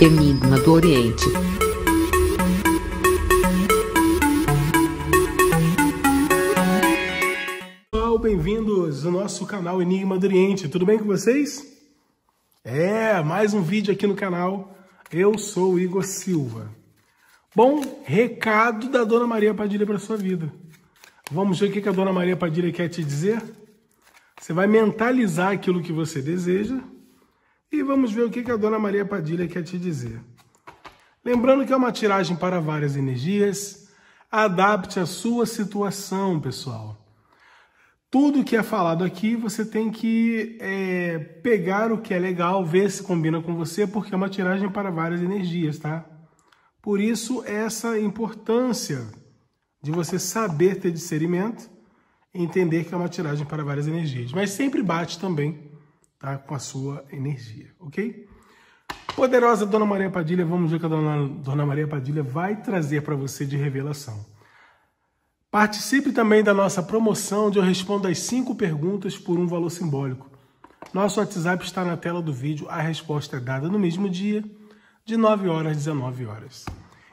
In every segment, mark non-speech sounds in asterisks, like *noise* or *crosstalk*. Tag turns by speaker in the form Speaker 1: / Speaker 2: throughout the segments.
Speaker 1: Enigma do Oriente. Olá, bem-vindos ao nosso canal Enigma do Oriente. Tudo bem com vocês? É, mais um vídeo aqui no canal. Eu sou o Igor Silva. Bom, recado da Dona Maria Padilha para sua vida. Vamos ver o que a Dona Maria Padilha quer te dizer? Você vai mentalizar aquilo que você deseja e vamos ver o que a Dona Maria Padilha quer te dizer. Lembrando que é uma tiragem para várias energias, adapte a sua situação, pessoal. Tudo que é falado aqui, você tem que é, pegar o que é legal, ver se combina com você, porque é uma tiragem para várias energias, tá? Por isso, essa importância de você saber ter discernimento, entender que é uma tiragem para várias energias. Mas sempre bate também tá? com a sua energia, ok? Poderosa Dona Maria Padilha, vamos ver o que a Dona, Dona Maria Padilha vai trazer para você de revelação. Participe também da nossa promoção, onde eu respondo as cinco perguntas por um valor simbólico. Nosso WhatsApp está na tela do vídeo, a resposta é dada no mesmo dia, de 9 horas às 19 horas.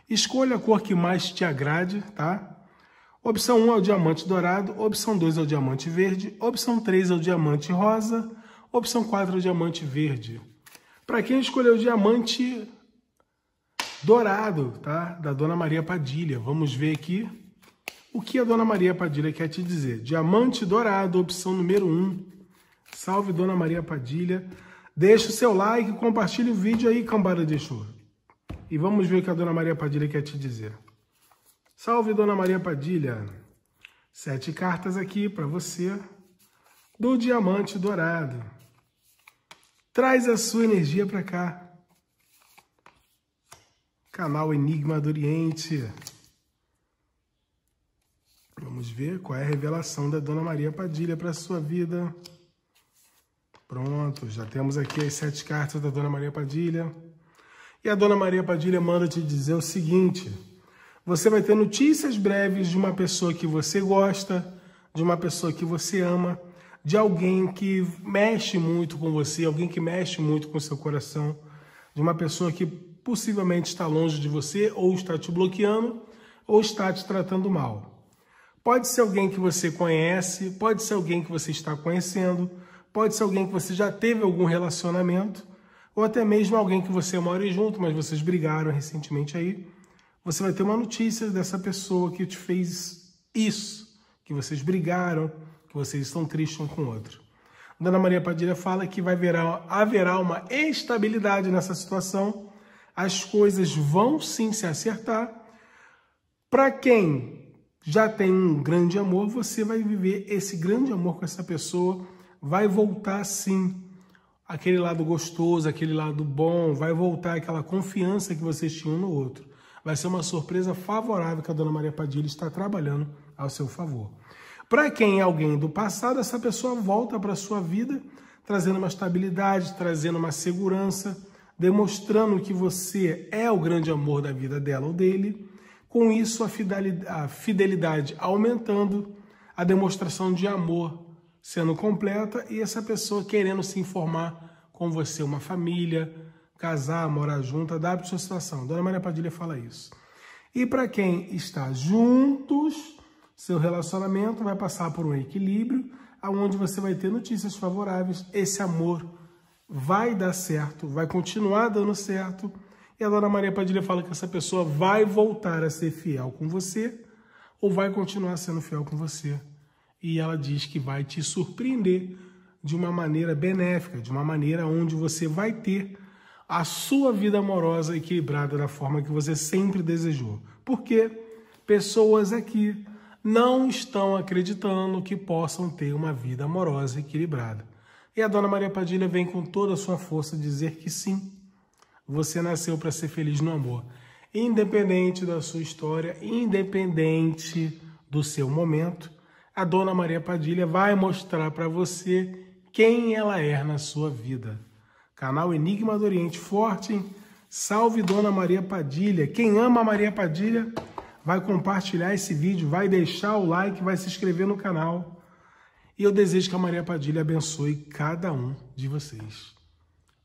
Speaker 1: Escolha a cor que mais te agrade, tá? Opção 1 é o diamante dourado, opção 2 é o diamante verde, opção 3 é o diamante rosa, Opção 4, diamante verde. Para quem escolheu diamante dourado, tá? Da Dona Maria Padilha. Vamos ver aqui o que a Dona Maria Padilha quer te dizer. Diamante dourado, opção número 1. Um. Salve Dona Maria Padilha. Deixa o seu like, compartilha o vídeo aí, cambada de chuva. E vamos ver o que a Dona Maria Padilha quer te dizer. Salve Dona Maria Padilha. Sete cartas aqui para você do diamante dourado. Traz a sua energia para cá. Canal Enigma do Oriente. Vamos ver qual é a revelação da Dona Maria Padilha para a sua vida. Pronto, já temos aqui as sete cartas da Dona Maria Padilha. E a Dona Maria Padilha manda te dizer o seguinte: você vai ter notícias breves de uma pessoa que você gosta, de uma pessoa que você ama de alguém que mexe muito com você, alguém que mexe muito com seu coração, de uma pessoa que possivelmente está longe de você ou está te bloqueando ou está te tratando mal. Pode ser alguém que você conhece, pode ser alguém que você está conhecendo, pode ser alguém que você já teve algum relacionamento, ou até mesmo alguém que você mora junto, mas vocês brigaram recentemente aí. Você vai ter uma notícia dessa pessoa que te fez isso, que vocês brigaram, vocês estão tristes um com o outro. Dona Maria Padilha fala que vai haverá, haverá uma estabilidade nessa situação, as coisas vão sim se acertar. Para quem já tem um grande amor, você vai viver esse grande amor com essa pessoa, vai voltar sim aquele lado gostoso, aquele lado bom, vai voltar aquela confiança que vocês tinham no outro. Vai ser uma surpresa favorável que a Dona Maria Padilha está trabalhando ao seu favor. Para quem é alguém do passado, essa pessoa volta para a sua vida trazendo uma estabilidade, trazendo uma segurança, demonstrando que você é o grande amor da vida dela ou dele. Com isso, a fidelidade, a fidelidade aumentando, a demonstração de amor sendo completa e essa pessoa querendo se informar com você, uma família, casar, morar junto, adapte sua situação. Dona Maria Padilha fala isso. E para quem está juntos, seu relacionamento vai passar por um equilíbrio, aonde você vai ter notícias favoráveis. Esse amor vai dar certo, vai continuar dando certo. E a Dona Maria Padilha fala que essa pessoa vai voltar a ser fiel com você ou vai continuar sendo fiel com você. E ela diz que vai te surpreender de uma maneira benéfica, de uma maneira onde você vai ter a sua vida amorosa equilibrada da forma que você sempre desejou. Porque pessoas aqui não estão acreditando que possam ter uma vida amorosa e equilibrada. E a dona Maria Padilha vem com toda a sua força dizer que sim, você nasceu para ser feliz no amor. Independente da sua história, independente do seu momento, a dona Maria Padilha vai mostrar para você quem ela é na sua vida. Canal Enigma do Oriente Forte, hein? Salve Dona Maria Padilha. Quem ama Maria Padilha vai compartilhar esse vídeo, vai deixar o like, vai se inscrever no canal. E eu desejo que a Maria Padilha abençoe cada um de vocês.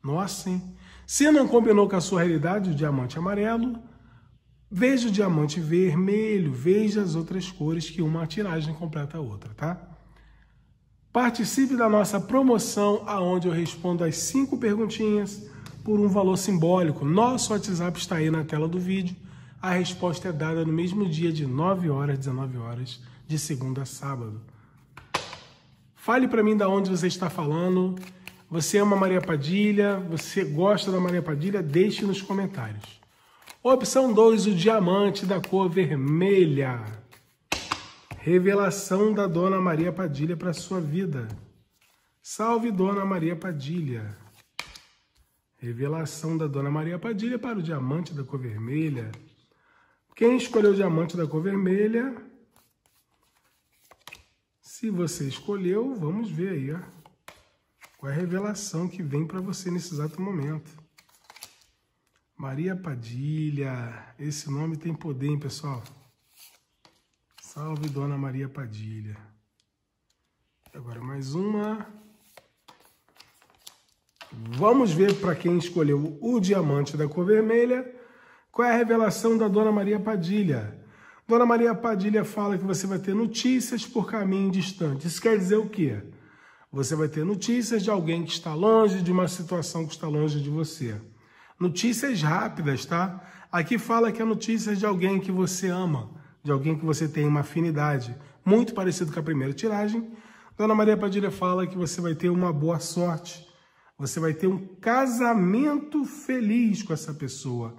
Speaker 1: Nossa, hein? Se não combinou com a sua realidade o diamante amarelo, veja o diamante vermelho, veja as outras cores que uma tiragem completa a outra, tá? Participe da nossa promoção, aonde eu respondo as cinco perguntinhas por um valor simbólico. Nosso WhatsApp está aí na tela do vídeo. A resposta é dada no mesmo dia de 9 horas, 19 horas, de segunda a sábado. Fale para mim da onde você está falando. Você ama Maria Padilha? Você gosta da Maria Padilha? Deixe nos comentários. Opção 2, o diamante da cor vermelha. Revelação da Dona Maria Padilha para sua vida. Salve Dona Maria Padilha. Revelação da Dona Maria Padilha para o diamante da cor vermelha. Quem escolheu o diamante da cor vermelha? Se você escolheu, vamos ver aí, ó. Qual é a revelação que vem para você nesse exato momento? Maria Padilha. Esse nome tem poder, hein, pessoal? Salve Dona Maria Padilha. Agora mais uma. Vamos ver para quem escolheu o diamante da cor vermelha qual é a revelação da Dona Maria Padilha? Dona Maria Padilha fala que você vai ter notícias por caminho distante. Isso quer dizer o quê? Você vai ter notícias de alguém que está longe, de uma situação que está longe de você. Notícias rápidas, tá? Aqui fala que é notícias de alguém que você ama, de alguém que você tem uma afinidade, muito parecido com a primeira tiragem. Dona Maria Padilha fala que você vai ter uma boa sorte, você vai ter um casamento feliz com essa pessoa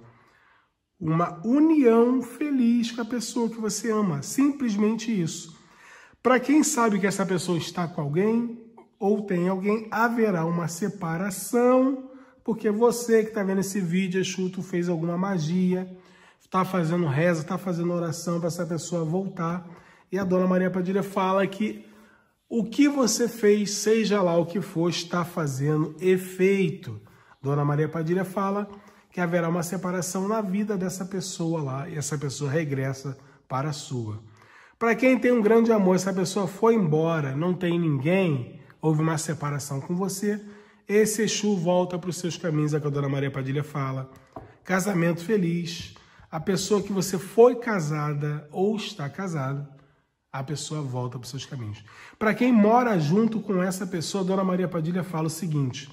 Speaker 1: uma união feliz com a pessoa que você ama, simplesmente isso. Para quem sabe que essa pessoa está com alguém ou tem alguém, haverá uma separação, porque você que está vendo esse vídeo, Chuto fez alguma magia, está fazendo reza, está fazendo oração para essa pessoa voltar. E a dona Maria Padilha fala que o que você fez, seja lá o que for, está fazendo efeito. Dona Maria Padilha fala que haverá uma separação na vida dessa pessoa lá e essa pessoa regressa para a sua. Para quem tem um grande amor, essa pessoa foi embora, não tem ninguém, houve uma separação com você, esse Exu volta para os seus caminhos, é que a Dona Maria Padilha fala. Casamento feliz. A pessoa que você foi casada ou está casada, a pessoa volta para os seus caminhos. Para quem mora junto com essa pessoa, a Dona Maria Padilha fala o seguinte: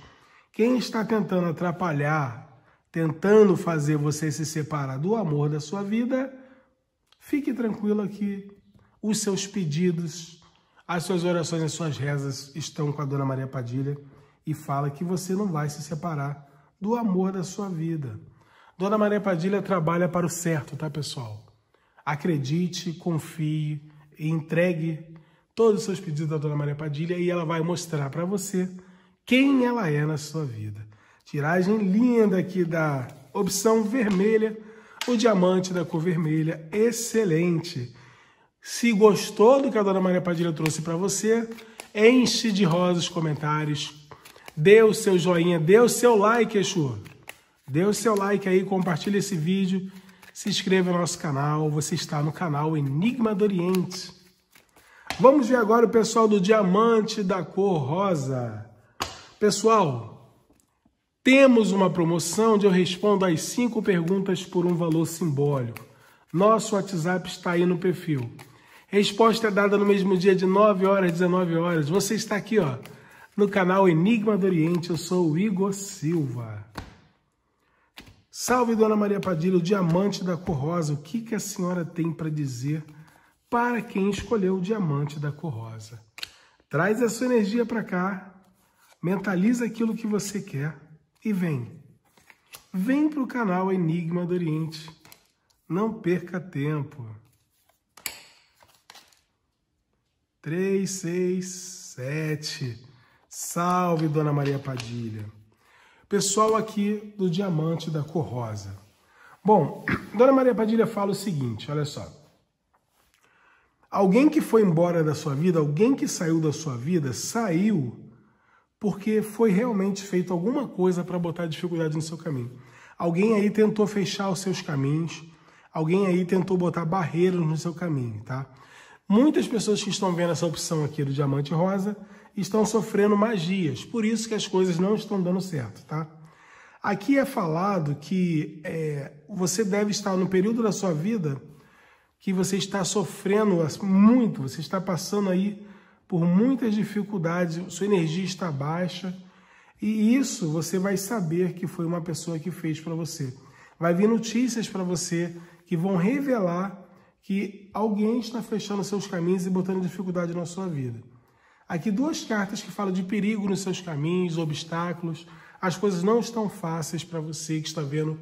Speaker 1: quem está tentando atrapalhar tentando fazer você se separar do amor da sua vida, fique tranquilo aqui. os seus pedidos, as suas orações, as suas rezas estão com a Dona Maria Padilha e fala que você não vai se separar do amor da sua vida. Dona Maria Padilha trabalha para o certo, tá, pessoal? Acredite, confie e entregue todos os seus pedidos à Dona Maria Padilha e ela vai mostrar para você quem ela é na sua vida. Tiragem linda aqui da opção vermelha, o diamante da cor vermelha, excelente. Se gostou do que a Dona Maria Padilha trouxe para você, enche de rosas os comentários, dê o seu joinha, dê o seu like, Exu. Dê o seu like aí, compartilha esse vídeo, se inscreva no nosso canal, você está no canal Enigma do Oriente. Vamos ver agora o pessoal do diamante da cor rosa. Pessoal, temos uma promoção onde eu respondo as cinco perguntas por um valor simbólico. Nosso WhatsApp está aí no perfil. Resposta é dada no mesmo dia de 9 horas, 19 horas. Você está aqui, ó, no canal Enigma do Oriente. Eu sou o Igor Silva. Salve Dona Maria Padilha, o diamante da cor rosa. O que, que a senhora tem para dizer para quem escolheu o diamante da cor rosa? Traz a sua energia para cá. Mentaliza aquilo que você quer e vem. Vem para o canal Enigma do Oriente. Não perca tempo. 3, 6, 7. Salve, Dona Maria Padilha. Pessoal aqui do Diamante da Cor Rosa. Bom, *clears throat* Dona Maria Padilha fala o seguinte, olha só. Alguém que foi embora da sua vida, alguém que saiu da sua vida, saiu porque foi realmente feito alguma coisa para botar dificuldade no seu caminho. Alguém aí tentou fechar os seus caminhos, alguém aí tentou botar barreiras no seu caminho, tá? Muitas pessoas que estão vendo essa opção aqui do diamante rosa estão sofrendo magias, por isso que as coisas não estão dando certo, tá? Aqui é falado que é, você deve estar no período da sua vida que você está sofrendo muito, você está passando aí por muitas dificuldades, sua energia está baixa, e isso você vai saber que foi uma pessoa que fez para você. Vai vir notícias para você que vão revelar que alguém está fechando seus caminhos e botando dificuldade na sua vida. Aqui duas cartas que falam de perigo nos seus caminhos, obstáculos, as coisas não estão fáceis para você que está vendo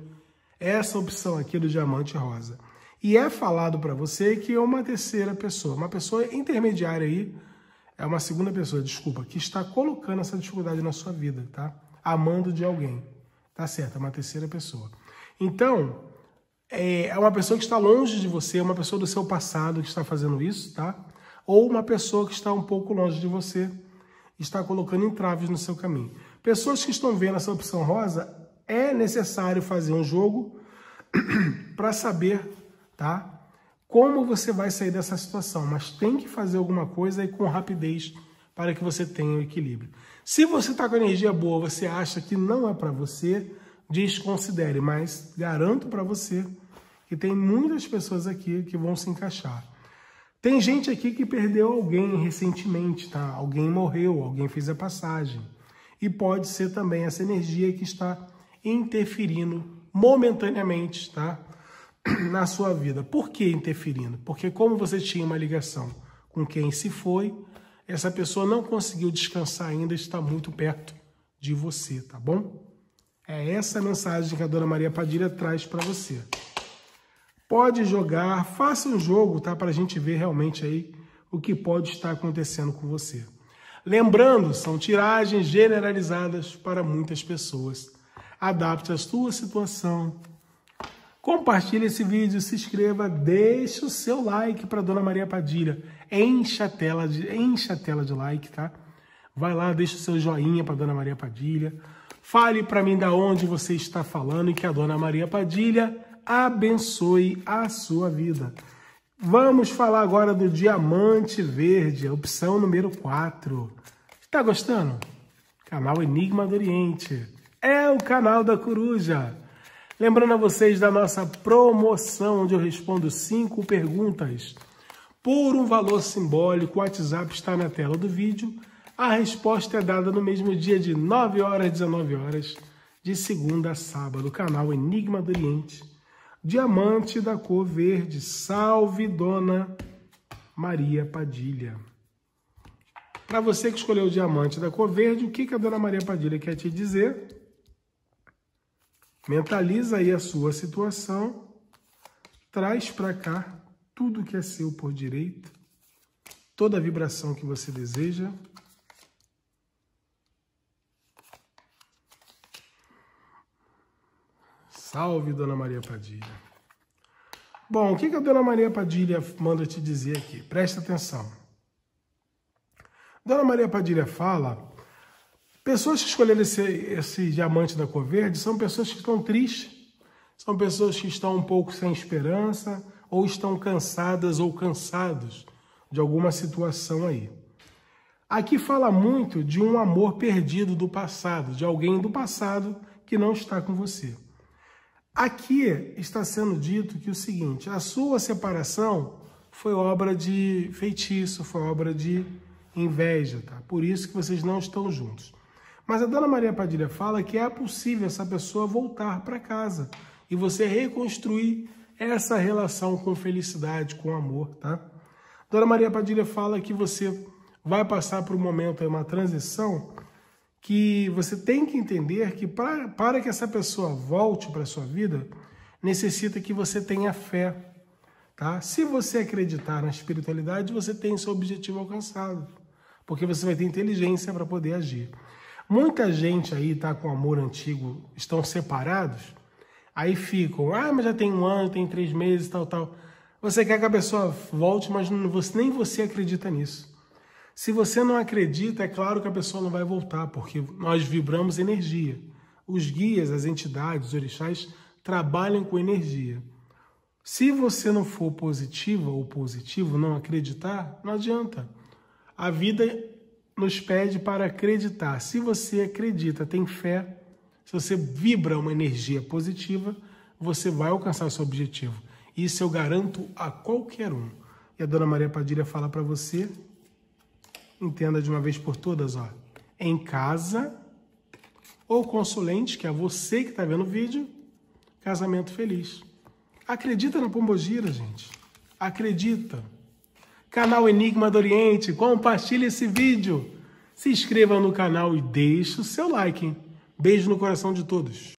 Speaker 1: essa opção aqui do diamante rosa. E é falado para você que é uma terceira pessoa, uma pessoa intermediária aí, é uma segunda pessoa, desculpa, que está colocando essa dificuldade na sua vida, tá? Amando de alguém. Tá certo, é uma terceira pessoa. Então, é, é uma pessoa que está longe de você, uma pessoa do seu passado que está fazendo isso, tá? Ou uma pessoa que está um pouco longe de você, está colocando entraves no seu caminho. Pessoas que estão vendo essa opção rosa, é necessário fazer um jogo *clears throat* para saber, tá? como você vai sair dessa situação, mas tem que fazer alguma coisa e com rapidez para que você tenha o equilíbrio. Se você está com energia boa, você acha que não é para você, desconsidere, mas garanto para você que tem muitas pessoas aqui que vão se encaixar. Tem gente aqui que perdeu alguém recentemente, tá? Alguém morreu, alguém fez a passagem. E pode ser também essa energia que está interferindo momentaneamente, tá? *clears throat* na sua vida. Por que interferindo? Porque como você tinha uma ligação com quem se foi, essa pessoa não conseguiu descansar ainda, está muito perto de você, tá bom? É essa a mensagem que a dona Maria Padilha traz para você. Pode jogar, faça um jogo, tá? Para a gente ver realmente aí o que pode estar acontecendo com você. Lembrando, são tiragens generalizadas para muitas pessoas. Adapte a sua situação, Compartilhe esse vídeo, se inscreva, deixe o seu like para Dona Maria Padilha. Encha a tela de, encha a tela de like, tá? Vai lá, deixa o seu joinha para Dona Maria Padilha. Fale para mim da onde você está falando e que a Dona Maria Padilha abençoe a sua vida. Vamos falar agora do diamante verde, opção número 4. Está gostando? Canal Enigma do Oriente. É o canal da Coruja. Lembrando a vocês da nossa promoção, onde eu respondo cinco perguntas. Por um valor simbólico, o WhatsApp está na tela do vídeo. A resposta é dada no mesmo dia de 9 horas 19 horas, de segunda a sábado. Canal Enigma do Oriente. Diamante da cor verde. Salve, Dona Maria Padilha. Para você que escolheu o diamante da cor verde, o que, que a Dona Maria Padilha quer te dizer? Mentaliza aí a sua situação, traz para cá tudo que é seu por direito, toda a vibração que você deseja. Salve, Dona Maria Padilha. Bom, o que a Dona Maria Padilha manda te dizer aqui? Presta atenção. Dona Maria Padilha fala Pessoas que escolheram esse, esse diamante da cor verde são pessoas que estão tristes, são pessoas que estão um pouco sem esperança ou estão cansadas ou cansados de alguma situação aí. Aqui fala muito de um amor perdido do passado, de alguém do passado que não está com você. Aqui está sendo dito que o seguinte: a sua separação foi obra de feitiço, foi obra de inveja, tá? Por isso que vocês não estão juntos. Mas a dona Maria Padilha fala que é possível essa pessoa voltar para casa e você reconstruir essa relação com felicidade, com amor, tá? Dona Maria Padilha fala que você vai passar por um momento, uma transição, que você tem que entender que pra, para que essa pessoa volte para a sua vida, necessita que você tenha fé, tá? Se você acreditar na espiritualidade, você tem seu objetivo alcançado, porque você vai ter inteligência para poder agir. Muita gente aí tá com amor antigo, estão separados, aí ficam, ah, mas já tem um ano, tem três meses, tal, tal. Você quer que a pessoa volte, mas não, nem você acredita nisso. Se você não acredita, é claro que a pessoa não vai voltar, porque nós vibramos energia. Os guias, as entidades, os orixás trabalham com energia. Se você não for positiva ou positivo, não acreditar, não adianta. A vida nos pede para acreditar. Se você acredita, tem fé, se você vibra uma energia positiva, você vai alcançar seu objetivo. Isso eu garanto a qualquer um. E a Dona Maria Padilha fala para você, entenda de uma vez por todas, ó, em casa ou consulente, que é você que está vendo o vídeo, casamento feliz. Acredita na pombogira, gente. Acredita. Canal Enigma do Oriente, compartilhe esse vídeo. Se inscreva no canal e deixe o seu like. Beijo no coração de todos.